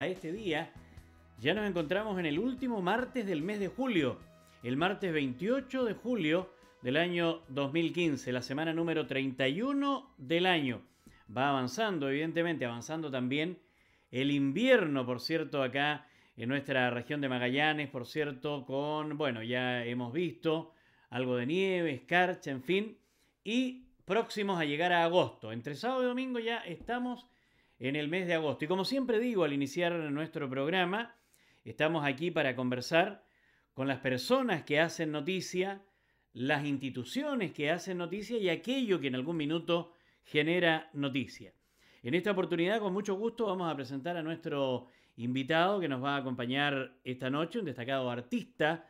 a este día, ya nos encontramos en el último martes del mes de julio, el martes 28 de julio del año 2015, la semana número 31 del año. Va avanzando, evidentemente, avanzando también el invierno, por cierto, acá en nuestra región de Magallanes, por cierto, con, bueno, ya hemos visto algo de nieve, escarcha, en fin, y próximos a llegar a agosto. Entre sábado y domingo ya estamos en el mes de agosto. Y como siempre digo al iniciar nuestro programa, estamos aquí para conversar con las personas que hacen noticia, las instituciones que hacen noticia y aquello que en algún minuto genera noticia. En esta oportunidad, con mucho gusto, vamos a presentar a nuestro invitado que nos va a acompañar esta noche, un destacado artista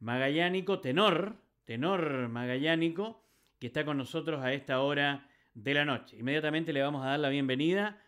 magallánico, tenor, tenor magallánico, que está con nosotros a esta hora de la noche. Inmediatamente le vamos a dar la bienvenida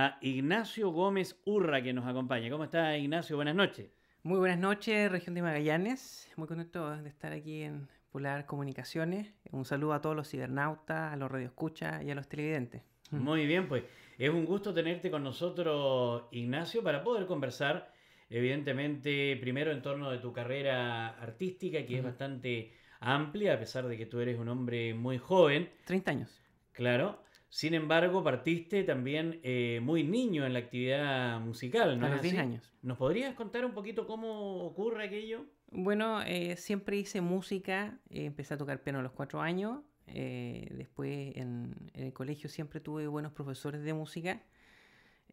a Ignacio Gómez Urra que nos acompaña. ¿Cómo está Ignacio? Buenas noches. Muy buenas noches, región de Magallanes. Muy contento de estar aquí en Polar Comunicaciones. Un saludo a todos los cibernautas, a los radioescuchas y a los televidentes. Muy bien, pues es un gusto tenerte con nosotros, Ignacio, para poder conversar, evidentemente, primero en torno de tu carrera artística, que es bastante amplia, a pesar de que tú eres un hombre muy joven. 30 años. Claro. Sin embargo, partiste también eh, muy niño en la actividad musical, ¿no? A los 10 años. ¿Nos podrías contar un poquito cómo ocurre aquello? Bueno, eh, siempre hice música, eh, empecé a tocar piano a los 4 años, después en, el colegio siempre tuve buenos profesores de música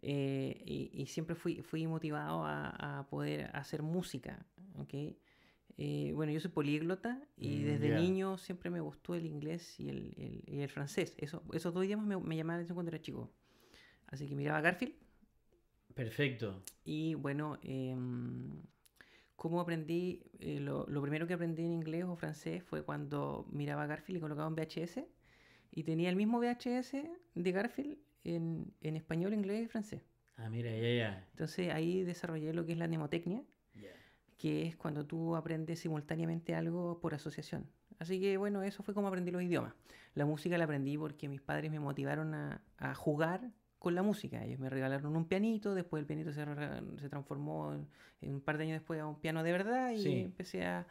y, siempre fui, fui motivado a, a, poder hacer música, ¿ok? Eh, bueno, yo soy políglota y mm, desde niño siempre me gustó el inglés y el, francés. Eso, esos dos idiomas me, llamaban la atención cuando era chico. Así que miraba Garfield. Perfecto. Y bueno, eh, ¿cómo aprendí? Eh, lo, primero que aprendí en inglés o francés fue cuando miraba Garfield y colocaba un VHS. Y tenía el mismo VHS de Garfield en, español, inglés y francés. Ah, mira, ya, ya. Entonces ahí desarrollé lo que es la mnemotecnia que es cuando tú aprendes simultáneamente algo por asociación. Así que bueno, eso fue como aprendí los idiomas. La música la aprendí porque mis padres me motivaron a, jugar con la música. Ellos me regalaron un pianito, después el pianito se, transformó en un par de años después a un piano de verdad y empecé a,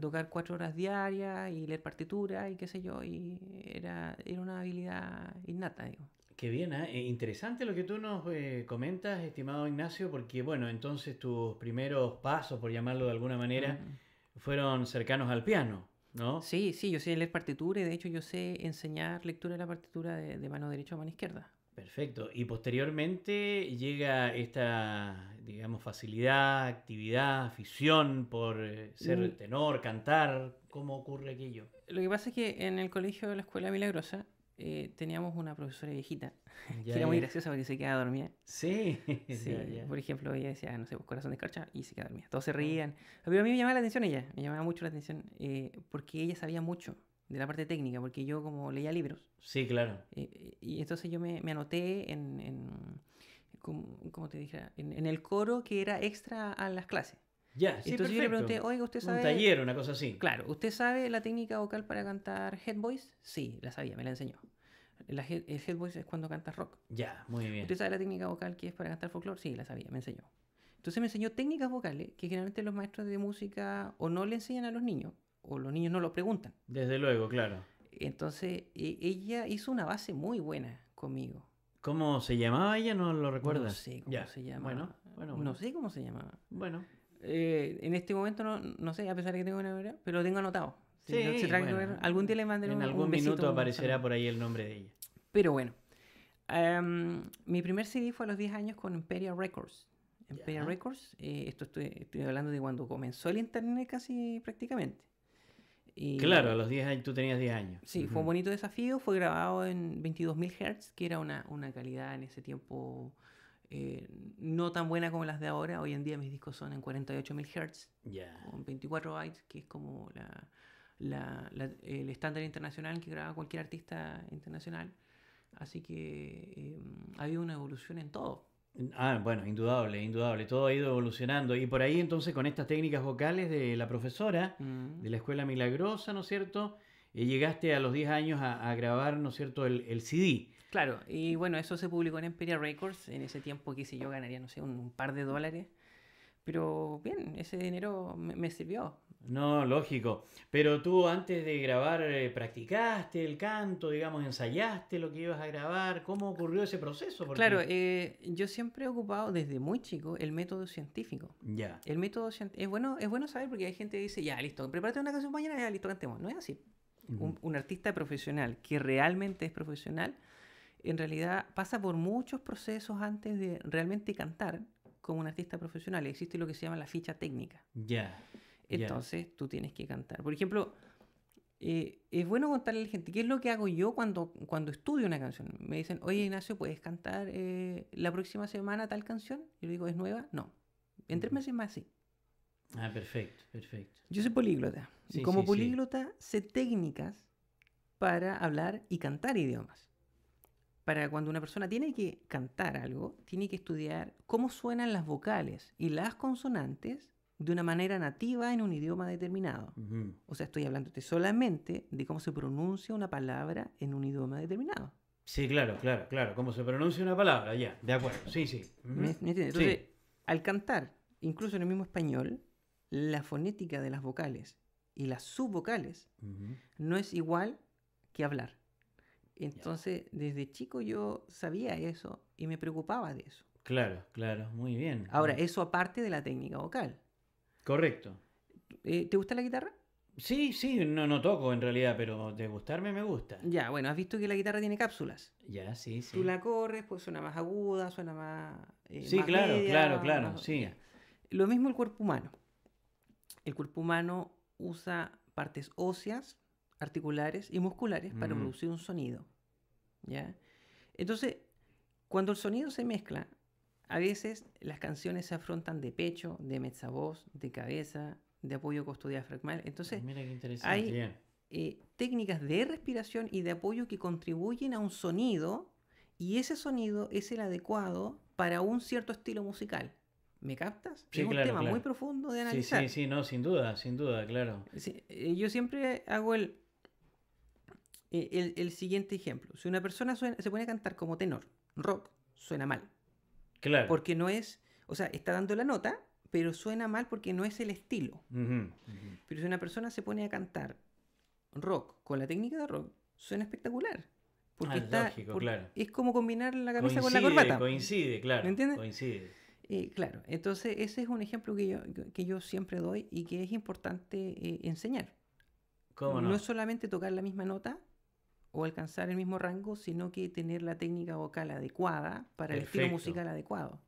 tocar cuatro horas diarias y leer partituras y qué sé yo. Y era, era una habilidad innata, digo. Qué bien, ¿eh? Eh, interesante lo que tú nos eh, comentas, estimado Ignacio, porque bueno, entonces tus primeros pasos, por llamarlo de alguna manera, fueron cercanos al piano, ¿no? Sí, sí, yo sé leer partitura y de hecho yo sé enseñar lectura de la partitura de, de mano derecha a mano izquierda. Perfecto. Y posteriormente llega esta, digamos, facilidad, actividad, afición por ser mm. tenor, cantar. ¿Cómo ocurre aquello? Lo que pasa es que en el colegio de la Escuela Milagrosa eh, teníamos una profesora viejita, que era muy graciosa porque se quedaba dormida. Sí, sí Por ejemplo, ella decía, ah, no sé, pues, corazón de escarcha y se quedaba dormida. Todos se ah. reían. Pero a mí me llamaba la atención ella, me llamaba mucho la atención eh, porque ella sabía mucho de la parte técnica, porque yo como leía libros. Sí, claro. Eh, y entonces yo me, anoté en, te en, el coro que era extra a las clases. Ya, Entonces le pregunté, oiga, ¿usted sabe...? Un taller, una cosa así. Claro, ¿usted sabe la técnica vocal para cantar head voice? Sí, la sabía, me la enseñó. el head voice es cuando cantas rock. Ya, muy bien. ¿Usted sabe la técnica vocal que es para cantar folclore? Sí, la sabía, me enseñó. Entonces me enseñó técnicas vocales que generalmente los maestros de música o no le enseñan a los niños o los niños no lo preguntan. Desde luego, claro. Entonces e, ella hizo una base muy buena conmigo. ¿Cómo se llamaba ella? No lo recuerdo. No sé cómo se llamaba. bueno, bueno, No sé cómo se llamaba. Bueno. Eh, en este momento no, sé, a pesar de que tengo una memoria, pero lo tengo anotado. algún día le mandaré En algún minuto aparecerá por ahí el nombre de ella. Pero bueno, em, mi primer CD fue a los 10 años con Imperial Records. Imperial Records, eh, esto estoy, estoy, hablando de cuando comenzó el internet casi prácticamente. claro, a los 10 años, tú tenías 10 años. Sí, fue un bonito desafío, fue grabado en 22.000 Hz, que era una, una calidad en ese tiempo eh, no tan buena como las de ahora. Hoy en día mis discos son en 48.000 Hz, con 24 bytes, que es como el estándar internacional que graba cualquier artista internacional. Así que em, ha habido una evolución en todo. Ah, bueno, indudable, indudable. Todo ha ido evolucionando. Y por ahí entonces con estas técnicas vocales de la profesora mm. de la Escuela Milagrosa, ¿no es cierto? Y llegaste a los 10 años a, grabar, ¿no es cierto?, el, CD. Claro, y bueno, eso se publicó en Emperia Records. En ese tiempo, que si yo, ganaría, no sé, un, par de dólares. Pero bien, ese dinero me, sirvió. No, lógico. Pero tú antes de grabar, eh, ¿practicaste el canto, digamos, ensayaste lo que ibas a grabar? ¿Cómo ocurrió ese proceso? Claro, eh, yo siempre he ocupado desde muy chico el método científico. Ya. El método es bueno, es bueno saber porque hay gente que dice, ya, listo, prepárate una canción mañana, ya, listo, cantemos. No es así un, artista profesional que realmente es profesional, en realidad pasa por muchos procesos antes de realmente cantar como un artista profesional. Existe lo que se llama la ficha técnica. Ya. Entonces tú tienes que cantar. Por ejemplo, eh, es bueno contarle a la gente qué es lo que hago yo cuando, cuando estudio una canción. Me dicen, oye Ignacio, ¿puedes cantar eh, la próxima semana tal canción? Yo le digo, ¿es nueva? No. En tres meses más sí. Ah, perfecto, perfecto. Yo soy políglota. y como políglota sé técnicas para hablar y cantar idiomas. Para cuando una persona tiene que cantar algo, tiene que estudiar cómo suenan las vocales y las consonantes de una manera nativa en un idioma determinado. O sea, estoy hablándote solamente de cómo se pronuncia una palabra en un idioma determinado. Sí, claro, claro, claro. Cómo se pronuncia una palabra, ya, de acuerdo. Sí, sí. Entonces, al cantar, incluso en el mismo español, la fonética de las vocales y las subvocales no es igual que hablar. Entonces, desde chico yo sabía eso y me preocupaba de eso. Claro, claro, muy bien. Ahora, eso aparte de la técnica vocal. Correcto. Eh, ¿Te gusta la guitarra? Sí, sí, no, no toco en realidad, pero de gustarme me gusta. Ya, bueno, has visto que la guitarra tiene cápsulas. Ya, sí, sí. Tú la corres, pues suena más aguda, suena más. Eh, sí, claro, claro, claro, sí. Lo mismo el cuerpo humano el cuerpo humano usa partes óseas, articulares y musculares para producir un sonido. ¿ya? Entonces, cuando el sonido se mezcla, a veces las canciones se afrontan de pecho, de mezzavoz, de cabeza, de apoyo costodiafragmal. Entonces, hay eh, técnicas de respiración y de apoyo que contribuyen a un sonido y ese sonido es el adecuado para un cierto estilo musical. ¿Me captas? es un tema muy profundo de analizar. Sí, sí, sí, no, sin duda, sin duda, claro. Eh, yo siempre hago eh, el, el, siguiente ejemplo. Si una persona se pone a cantar como tenor, rock, suena mal. Claro. Porque no es, o sea, está dando la nota, pero suena mal porque no es el estilo. Pero si una persona se pone a cantar rock con la técnica de rock, suena espectacular. Porque ah, lógico, claro. es como combinar la cabeza con la corbata. Coincide, claro. ¿Me entiendes? Coincide. Eh, claro, entonces ese es un ejemplo que yo, siempre doy y que es importante eh, enseñar. no? es solamente tocar la misma nota o alcanzar el mismo rango, sino que tener la técnica vocal adecuada para el estilo musical adecuado.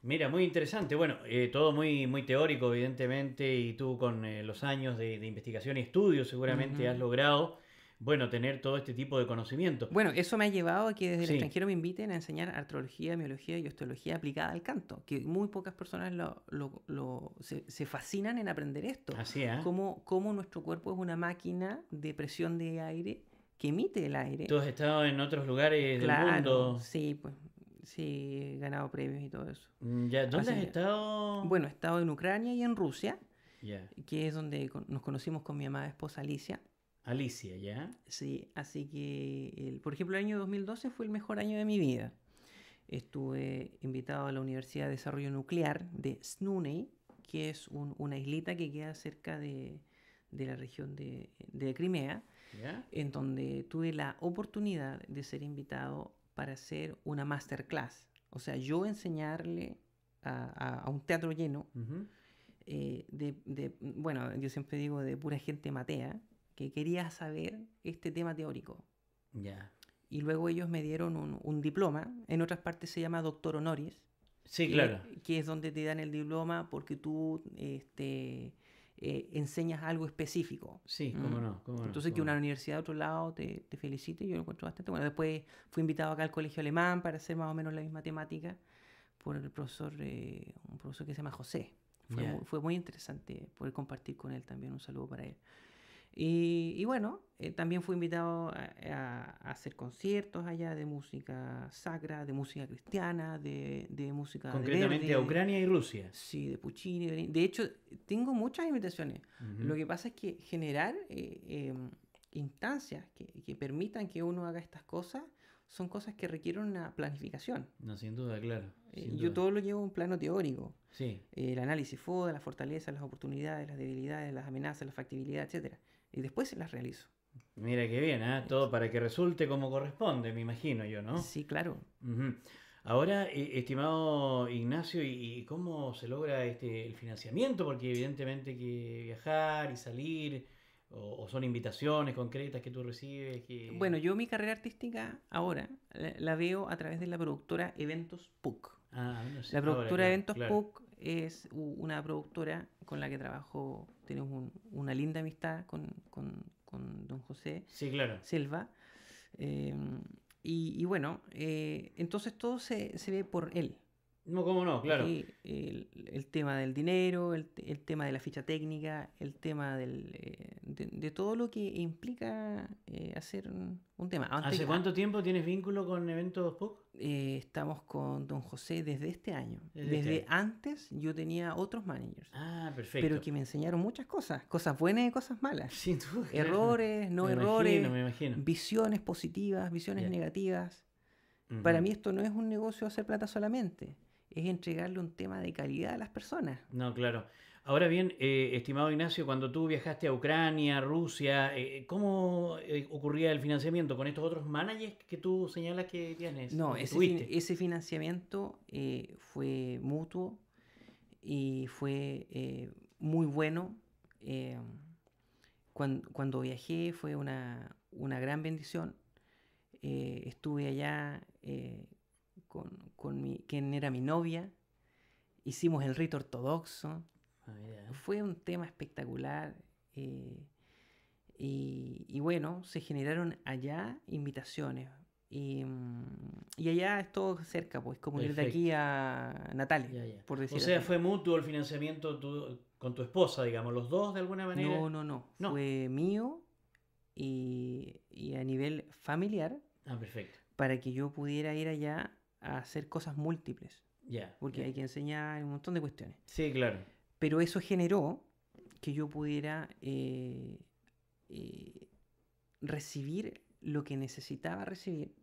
Mira, muy interesante. Bueno, eh, todo muy, muy teórico, evidentemente, y tú con los años de, investigación y estudio seguramente has logrado bueno, tener todo este tipo de conocimiento. Bueno, eso me ha llevado a que desde el extranjero me inviten a enseñar artrología, biología y osteología aplicada al canto, que muy pocas personas se, fascinan en aprender esto. Así es. ¿eh? Cómo, cómo nuestro cuerpo es una máquina de presión de aire que emite el aire. Tú has estado en otros lugares claro, del mundo. Sí, pues sí, he ganado premios y todo eso. Mm, ya, ¿Dónde has estado? Bueno, he estado en Ucrania y en Rusia, que es donde nos conocimos con mi amada esposa Alicia. Alicia, ¿ya? Sí, así que, por ejemplo, el año 2012 fue el mejor año de mi vida. Estuve invitado a la Universidad de Desarrollo Nuclear de Snunei, que es una islita que queda cerca de, la región de, Crimea, en donde tuve la oportunidad de ser invitado para hacer una masterclass. O sea, yo enseñarle a, un teatro lleno, eh, de, bueno, yo siempre digo de pura gente matea, quería saber este tema teórico. Ya. Y luego ellos me dieron un, diploma, en otras partes se llama doctor honoris. Sí, claro. Que es donde te dan el diploma porque tú este, eh, enseñas algo específico. Sí, mm. cómo no. Entonces, que una universidad de otro lado te, felicite, yo lo encuentro bastante bueno. Después fui invitado acá al colegio alemán para hacer más o menos la misma temática por el profesor, eh, un profesor que se llama José. Fue, muy, fue muy interesante poder compartir con él también. Un saludo para él. Y, bueno, eh, también fui invitado a, hacer conciertos allá de música sacra, de música cristiana, de, música... Concretamente de a Ucrania y Rusia. Sí, de Puccini. De hecho, tengo muchas invitaciones. Lo que pasa es que generar eh, eh, instancias que, permitan que uno haga estas cosas son cosas que requieren una planificación. No, sin duda, claro. Yo todo lo llevo a un plano teórico. Sí. El análisis FODA, las fortalezas, las oportunidades, las debilidades, las amenazas, la factibilidad, etcétera y después se las realizo. Mira qué bien, ¿eh? todo para que resulte como corresponde, me imagino yo, ¿no? Sí, claro. Ahora, e, estimado Ignacio, ¿y, cómo se logra este, el financiamiento? Porque evidentemente que viajar y salir, o, son invitaciones concretas que tú recibes. Bueno, yo mi carrera artística ahora la, veo a través de la productora Eventos PUC. Ah, no La productora Eventos PUC es una productora con la que trabajo tenemos una linda amistad con, don José sí, Selva. Eh, y, bueno, eh, entonces todo se, se, ve por él. No, cómo no, claro. el, tema del dinero, el, tema de la ficha técnica, el tema del, eh, de, todo lo que implica eh, hacer un tema. ¿Hace cuánto tiempo tienes vínculo con Eventos PUC? Eh, estamos con Don José desde este año. Desde, este antes yo tenía otros managers. Ah, perfecto. Pero que me enseñaron muchas cosas, cosas buenas y cosas malas. Sin Errores, no errores. Visiones positivas, visiones negativas. Para mí esto no es un negocio hacer plata solamente es entregarle un tema de calidad a las personas. No, claro. Ahora bien, eh, estimado Ignacio, cuando tú viajaste a Ucrania, Rusia, eh, ¿cómo eh, ocurría el financiamiento con estos otros managers que tú señalas que tienes? No, ese, financiamiento fue mutuo y fue muy bueno. Cuando, viajé fue una, una gran bendición. estuve allá con, con mi, quien era mi novia. Hicimos el rito ortodoxo. Ah, fue un tema espectacular. Eh, y, bueno, se generaron allá invitaciones. Y, mm, allá es todo cerca, pues como ir de aquí a Natalia por decirlo O sea, fue mutuo el financiamiento con tu esposa, digamos, los dos de alguna manera. No, no, no. Fue mío y, y, a nivel familiar. Ah, perfecto. Para que yo pudiera ir allá a hacer cosas múltiples. porque hay que enseñar un montón de cuestiones. Sí, claro. Pero eso generó que yo pudiera eh, eh, recibir lo que necesitaba recibir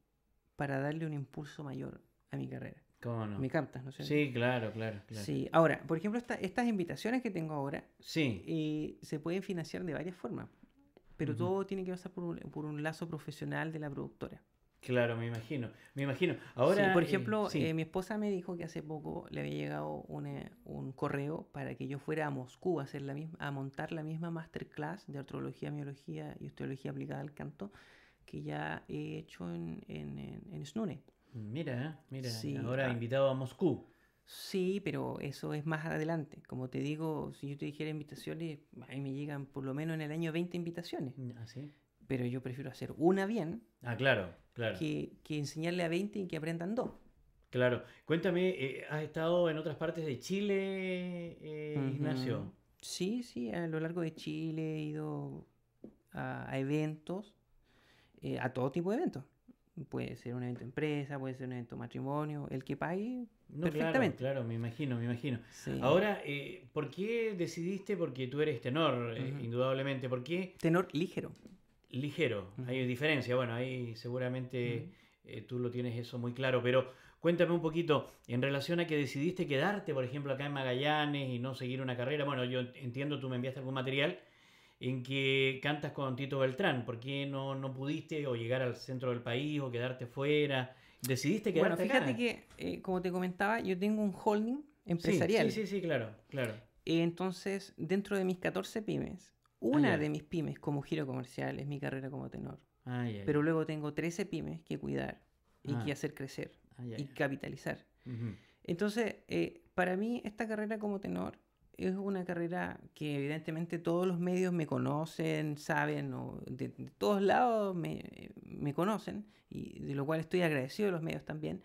para darle un impulso mayor a mi carrera. ¿Cómo no? Me captas, ¿no es Sí, claro, claro. Sí, ahora, por ejemplo, estas invitaciones que tengo ahora sí. Eh, se pueden financiar de varias formas, pero todo tiene que pasar por un, por un lazo profesional de la productora. Claro, me imagino, me imagino. Ahora, por eh, ejemplo, eh, mi esposa me dijo que hace poco le había llegado un eh, correo para que yo fuera a Moscú a hacer la misma, a montar la misma masterclass de artrología, miología y osteología aplicada al canto que ya he hecho en, en, en, en Snune. Mira, mira, ahora ah. invitado a Moscú. Sí, pero eso es más adelante. Como te digo, si yo te dijera invitaciones, ahí me llegan por lo menos en el año 20 invitaciones. ¿Ah, pero yo prefiero hacer una bien. Ah, claro, claro. Que, enseñarle a 20 y que aprendan dos. Claro. Cuéntame, eh, ¿has estado en otras partes de Chile, eh, Ignacio? Sí, sí, a lo largo de Chile he ido a, eventos, eh, a todo tipo de eventos. Puede ser un evento empresa, puede ser un evento matrimonio, el que pague. perfectamente. Claro, me imagino, me imagino. Ahora, ¿por qué decidiste? Porque tú eres tenor, indudablemente. ¿Por qué? Tenor ligero ligero. Hay diferencia. Bueno, ahí seguramente eh, tú lo tienes eso muy claro, pero cuéntame un poquito en relación a que decidiste quedarte, por ejemplo, acá en Magallanes y no seguir una carrera. Bueno, yo entiendo, tú me enviaste algún material en que cantas con Tito Beltrán. ¿Por qué no, pudiste o llegar al centro del país o quedarte fuera? ¿Decidiste quedarte Bueno, fíjate que, eh, como te comentaba, yo tengo un holding empresarial. Sí, sí, sí, claro, claro. entonces, dentro de mis 14 pymes, una de mis pymes como giro comercial es mi carrera como tenor. Pero luego tengo 13 pymes que cuidar y que ah. hacer crecer y capitalizar. Entonces, eh, para mí esta carrera como tenor es una carrera que evidentemente todos los medios me conocen, saben, o de, todos lados me, conocen, y de lo cual estoy agradecido a los medios también.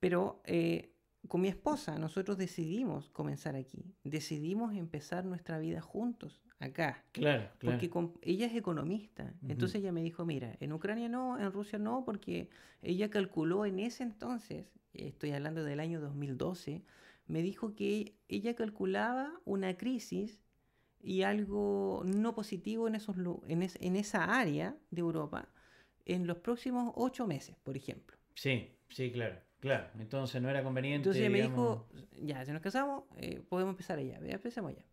Pero eh, con mi esposa nosotros decidimos comenzar aquí, decidimos empezar nuestra vida juntos, acá. Claro, Porque ella es economista. Entonces ella me dijo, mira, en Ucrania no, en Rusia no, porque ella calculó en ese entonces, estoy hablando del año 2012, me dijo que ella calculaba una crisis y algo no positivo en, esos, en, esa área de Europa en los próximos ocho meses, por ejemplo. Sí, sí, claro. Claro, entonces no era conveniente. Entonces ella me dijo, ya, si nos casamos, eh, podemos empezar allá, empecemos allá.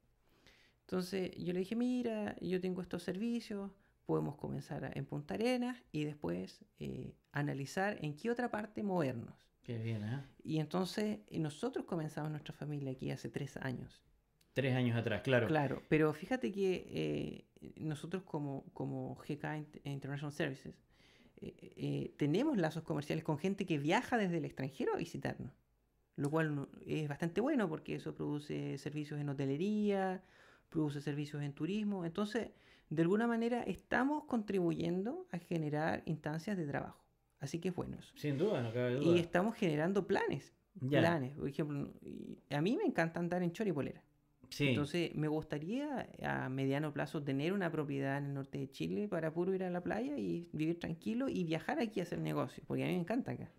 Entonces yo le dije, mira, yo tengo estos servicios, podemos comenzar en Punta Arenas y después eh, analizar en qué otra parte movernos. Qué bien, ¿eh? Y entonces eh, nosotros comenzamos nuestra familia aquí hace tres años. Tres años atrás, claro. Claro, pero fíjate que eh, nosotros como, GK International Services tenemos lazos comerciales con gente que viaja desde el extranjero a visitarnos, lo cual es bastante bueno porque eso produce servicios en hotelería, produce servicios en turismo. Entonces, de alguna manera estamos contribuyendo a generar instancias de trabajo. Así que es bueno Sin duda, Y estamos generando planes. Planes. Por ejemplo, a mí me encanta andar en choripolera. Sí. Entonces, me gustaría a mediano plazo tener una propiedad en el norte de Chile para puro ir a la playa y vivir tranquilo y viajar aquí a hacer negocios, porque a mí me encanta acá.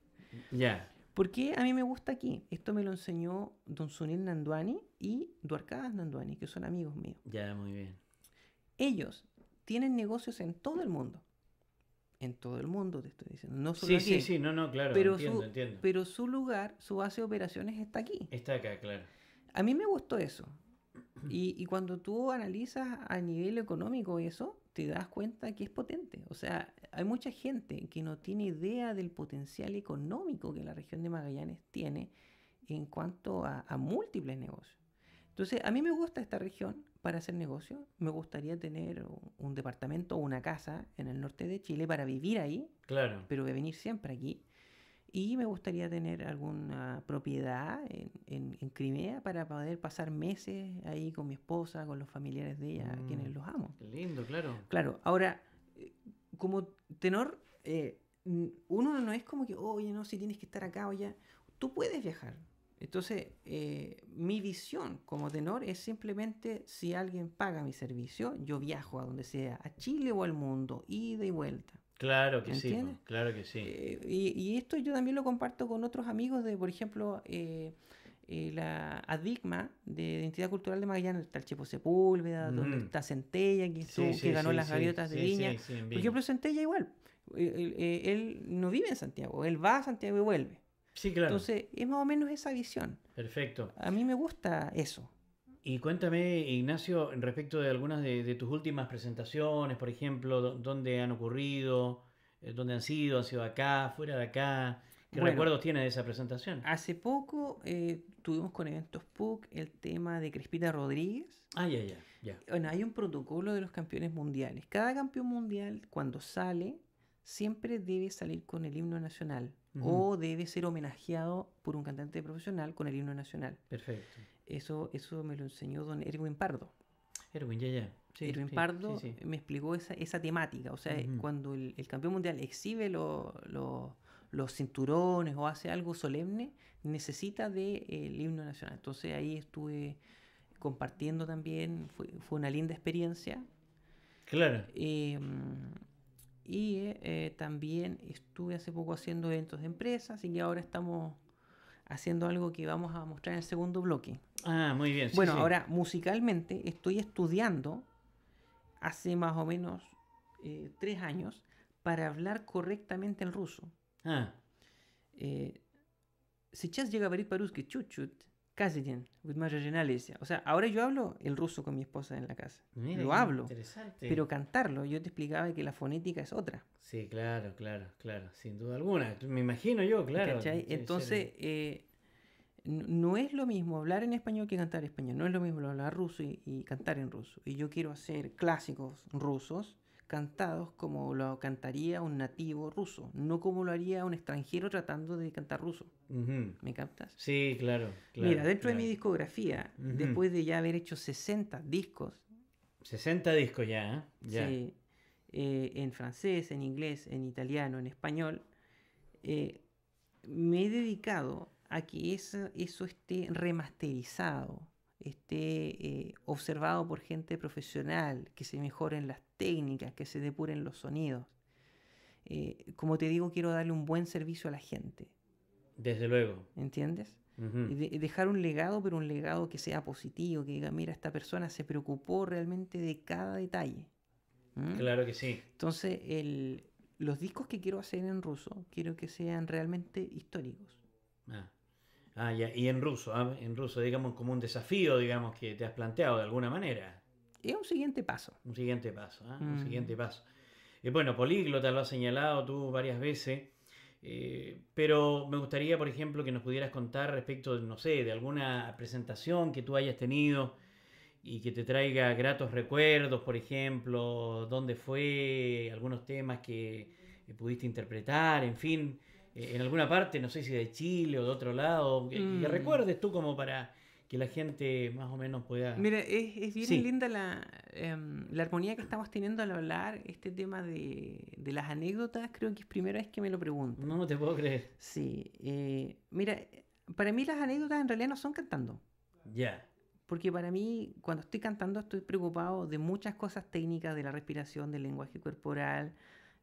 Ya. Porque a mí me gusta aquí? Esto me lo enseñó Don Sunil Nanduani y Duarcadas Nanduani, que son amigos míos. Ya, muy bien. Ellos tienen negocios en todo el mundo. En todo el mundo, te estoy diciendo. No solo aquí, sí, sí, no, no, claro. Pero, entiendo, su, pero su lugar, su base de operaciones está aquí. Está acá, claro. A mí me gustó eso. Y, y cuando tú analizas a nivel económico eso, te das cuenta que es potente. O sea, hay mucha gente que no tiene idea del potencial económico que la región de Magallanes tiene en cuanto a, múltiples negocios. Entonces, a mí me gusta esta región para hacer negocio. Me gustaría tener un, departamento o una casa en el norte de Chile para vivir ahí. Claro. Pero venir siempre aquí. Y me gustaría tener alguna propiedad en, Crimea para poder pasar meses ahí con mi esposa, con los familiares de ella, mm. quienes los amo. Qué lindo, claro. Claro, ahora, eh, como tenor, eh, uno no es como que, oye, no, si tienes que estar acá o allá. Tú puedes viajar. Entonces, eh, mi visión como tenor es simplemente si alguien paga mi servicio, yo viajo a donde sea, a Chile o al mundo, ida y vuelta. Claro que sí, claro que sí. Eh, y, y, esto yo también lo comparto con otros amigos de, por ejemplo, eh, eh, la ADIGMA de Identidad Cultural de Magallanes, está el Chepo Sepúlveda, donde mm. está Centella, que, ganó las gaviotas de Viña. Por ejemplo, Centella igual, él, él, no vive en Santiago, él va a Santiago y vuelve. Sí, claro. Entonces, es más o menos esa visión. Perfecto. A mí me gusta eso. Y cuéntame, Ignacio, respecto de algunas de, tus últimas presentaciones, por ejemplo, dónde han ocurrido, eh, dónde han sido, han sido acá, fuera de acá. ¿Qué recuerdos tienes de esa presentación? Hace poco eh, tuvimos con Eventos PUC el tema de Crespita Rodríguez. Ah, ya, ya. Bueno, hay un protocolo de los campeones mundiales. Cada campeón mundial, cuando sale, siempre debe salir con el himno nacional o debe ser homenajeado por un cantante profesional con el himno nacional. Perfecto. Eso, eso me lo enseñó don Erwin Pardo. Erwin, ya, ya. Erwin Pardo me explicó esa, temática. O sea, cuando el, campeón mundial exhibe los cinturones o hace algo solemne, necesita del de, el himno nacional. Entonces ahí estuve compartiendo también, fue, una linda experiencia. Claro. Em, y eh, también estuve hace poco haciendo eventos de empresas y ahora estamos haciendo algo que vamos a mostrar en el segundo bloque. Ah, muy bien. bueno, ahora musicalmente estoy estudiando hace más o menos eh, tres años para hablar correctamente el ruso. Ah. llega eh, llega a París русски que chut. O sea, ahora yo hablo el ruso con mi esposa en la casa. lo hablo. Pero cantarlo, yo te explicaba que la fonética es otra. Sí, claro, claro, claro, sin duda alguna. Me imagino yo, claro. Entonces, eh, no es lo mismo hablar en español que cantar en español. No es lo mismo hablar ruso y cantar en ruso. Y yo quiero hacer clásicos rusos cantados como lo cantaría un nativo ruso, no como lo haría un extranjero tratando de cantar ruso. ¿Me captas? Sí, claro. Mira, dentro de mi discografía, después de ya haber hecho 60 discos. 60 discos ya, ¿eh? ya. Sí, eh, en francés, en inglés, en italiano, en español, eh, me he dedicado a que eso, eso esté remasterizado, esté eh, observado por gente profesional, que se mejoren las técnicas, que se depuren los sonidos. Eh, como te digo, quiero darle un buen servicio a la gente. Desde luego. ¿Entiendes? dejar un legado, pero un legado que sea positivo, que diga, mira, esta persona se preocupó realmente de cada detalle. ¿Mm? Claro que sí. Entonces, los discos que quiero hacer en ruso, quiero que sean realmente históricos. Ah, ah ya. y en ruso, ah, en ruso, digamos, como un desafío, digamos, que te has planteado de alguna manera es un siguiente paso. Un siguiente paso, ¿ah? un mm. siguiente paso. Eh, bueno, Políglota lo has señalado tú varias veces, eh, pero me gustaría, por ejemplo, que nos pudieras contar respecto, no sé, de alguna presentación que tú hayas tenido y que te traiga gratos recuerdos, por ejemplo, dónde fue, algunos temas que eh, pudiste interpretar, en fin, eh, en alguna parte, no sé si de Chile o de otro lado, que mm. recuerdes tú como para que la gente más o menos pueda... Mira, es, es bien linda em, la, armonía que estamos teniendo al hablar este tema de, las anécdotas, creo que es primera vez que me lo pregunto. No, no te puedo creer. Sí, eh, mira, para mí las anécdotas en realidad no son cantando. Ya. Porque para mí, cuando estoy cantando, estoy preocupado de muchas cosas técnicas, de la respiración, del lenguaje corporal,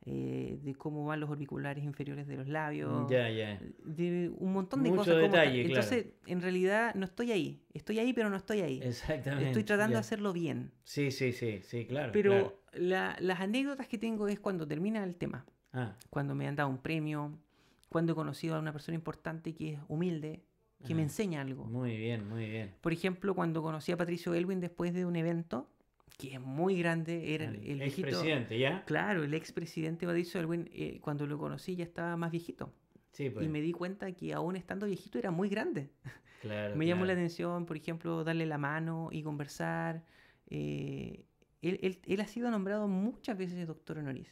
eh, de cómo van los orbiculares inferiores de los labios, de un montón de Mucho cosas. Detalle, Entonces, en realidad no estoy ahí, estoy ahí pero no estoy ahí. Exactamente. Estoy tratando de hacerlo bien. Sí, sí, sí, sí, claro. Pero las anécdotas que tengo es cuando termina el tema, ah. cuando me han dado un premio, cuando he conocido a una persona importante que es humilde, que me ah. enseña algo. Muy bien, muy bien. Por ejemplo, cuando conocí a Patricio Elwin después de un evento, que es muy grande, era el, el Expresidente, ¿ya? Claro, el expresidente presidente eh, cuando lo conocí ya estaba más viejito. Pues. Y me di cuenta que aún estando viejito era muy grande. me llamó la atención, por ejemplo, darle la mano y conversar. Eh, él, ha sido nombrado muchas veces doctor honoris.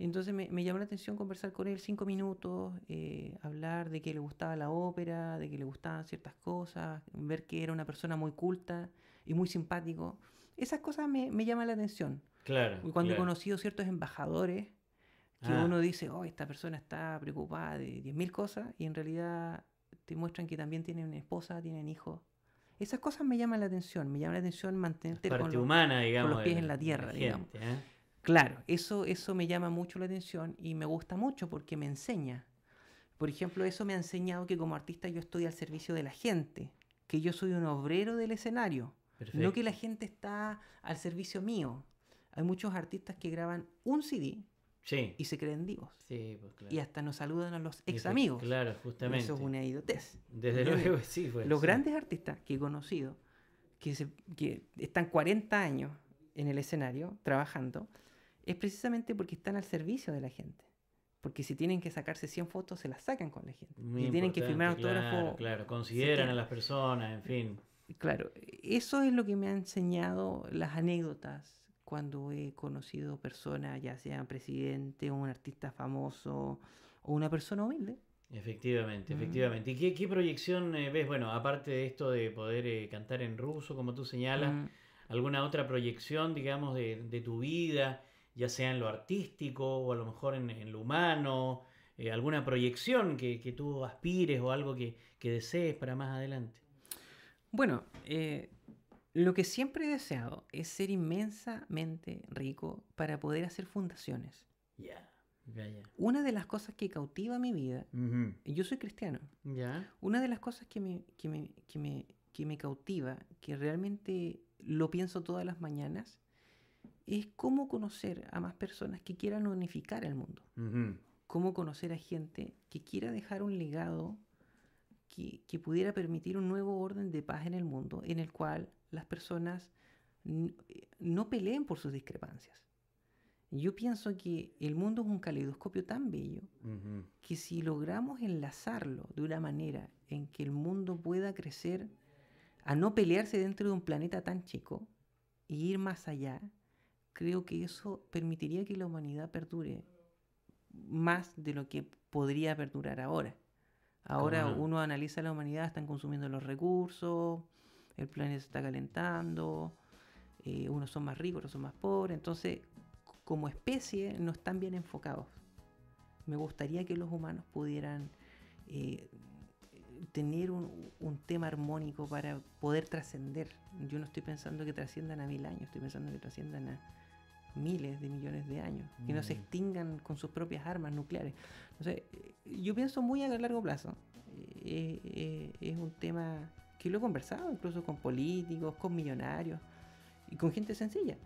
Entonces me, llamó la atención conversar con él cinco minutos, eh, hablar de que le gustaba la ópera, de que le gustaban ciertas cosas, ver que era una persona muy culta y muy simpático. Esas cosas me, me llaman la atención. Claro. Cuando he conocido ciertos embajadores, que ah. uno dice, oh, esta persona está preocupada de 10.000 cosas, y en realidad te muestran que también tienen esposa, tienen hijos. Esas cosas me llaman la atención, me llama la atención mantenerte con, humana, los pies en la tierra, digamos. ¿eh? Claro, eso, eso me llama mucho la atención y me gusta mucho porque me enseña. Por ejemplo, eso me ha enseñado que como artista yo estoy al servicio de la gente, que yo soy un obrero del escenario. No que la gente está al servicio mío. Hay muchos artistas que graban un CD sí. y se creen divos. Pues, y hasta nos saludan a los ex pues, amigos. Claro, justamente. Eso es una idiotez. Desde luego, sí. Pues, los grandes artistas que he conocido, que, se, están 40 años en el escenario trabajando, es precisamente porque están al servicio de la gente. Porque si tienen que sacarse 100 fotos, se las sacan con la gente. y tienen que firmar autógrafos claro. consideran a las personas, en fin. Claro, eso es lo que me han enseñado las anécdotas cuando he conocido personas, ya sea presidente, un artista famoso o una persona humilde. Efectivamente, efectivamente. ¿Y qué, proyección eh, ves? Bueno, aparte de esto de poder eh, cantar en ruso, como tú señalas, ¿alguna otra proyección, digamos, de, tu vida, ya sea en lo artístico o a lo mejor en, lo humano? Eh, ¿Alguna proyección que, tú aspires o algo que desees para más adelante? Bueno, eh, lo que siempre he deseado es ser inmensamente rico para poder hacer fundaciones. Una de las cosas que cautiva mi vida, yo soy cristiano, una de las cosas que me, me, que me, cautiva, que realmente lo pienso todas las mañanas, es cómo conocer a más personas que quieran unificar el mundo. Cómo conocer a gente que quiera dejar un legado que, pudiera permitir un nuevo orden de paz en el mundo en el cual las personas eh, no peleen por sus discrepancias. Yo pienso que el mundo es un caleidoscopio tan bello que si logramos enlazarlo de una manera en que el mundo pueda crecer a no pelearse dentro de un planeta tan chico y e ir más allá, creo que eso permitiría que la humanidad perdure más de lo que podría perdurar ahora. Ahora uno analiza la humanidad, están consumiendo los recursos, el planeta se está calentando, eh, unos son más ricos, otros son más pobres, entonces como especie no están bien enfocados. Me gustaría que los humanos pudieran eh, tener un, tema armónico para poder trascender. Yo no estoy pensando que trasciendan a mil años, estoy pensando que trasciendan a miles de millones de años, que no se mm. extingan con sus propias armas nucleares. Eh, yo pienso muy a largo plazo. Eh, eh, es un tema que lo he conversado incluso con políticos, con millonarios y con gente sencilla.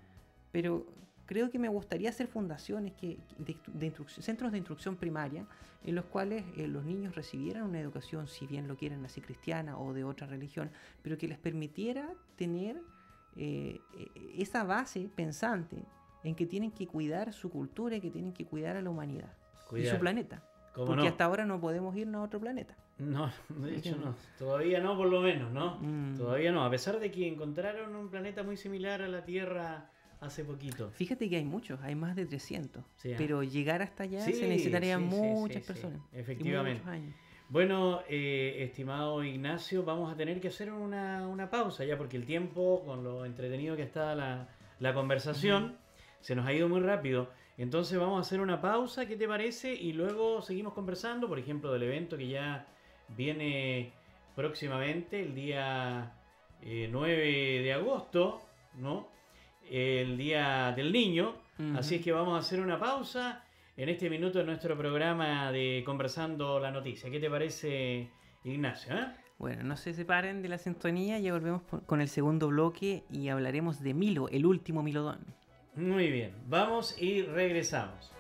Pero creo que me gustaría hacer fundaciones que, de, centros de instrucción primaria en los cuales los niños recibieran una educación, si bien lo quieren así cristiana o de otra religión, pero que les permitiera tener e-, esa base pensante en que tienen que cuidar su cultura y que tienen que cuidar a la humanidad y su planeta. Porque hasta ahora no podemos irnos a otro planeta. No, de hecho no. Todavía no, por lo menos, ¿no? Mm. Todavía no. A pesar de que encontraron un planeta muy similar a la Tierra hace poquito. Fíjate que hay muchos, hay más de 300. ¿eh? pero llegar hasta allá se necesitarían muchas personas. Efectivamente. Bueno, eh, estimado Ignacio, vamos a tener que hacer una, pausa ya porque el tiempo, con lo entretenido que está la, la conversación se nos ha ido muy rápido. Entonces vamos a hacer una pausa, ¿qué te parece? Y luego seguimos conversando, por ejemplo, del evento que ya viene próximamente, el día 9 eh, de agosto, ¿no? El día del niño. Así es que vamos a hacer una pausa en este minuto de nuestro programa de Conversando la Noticia. ¿Qué te parece, Ignacio? Eh? Bueno, no se separen de la sintonía, ya volvemos con el segundo bloque y hablaremos de Milo, el último Milodón. Muy bien, vamos y regresamos.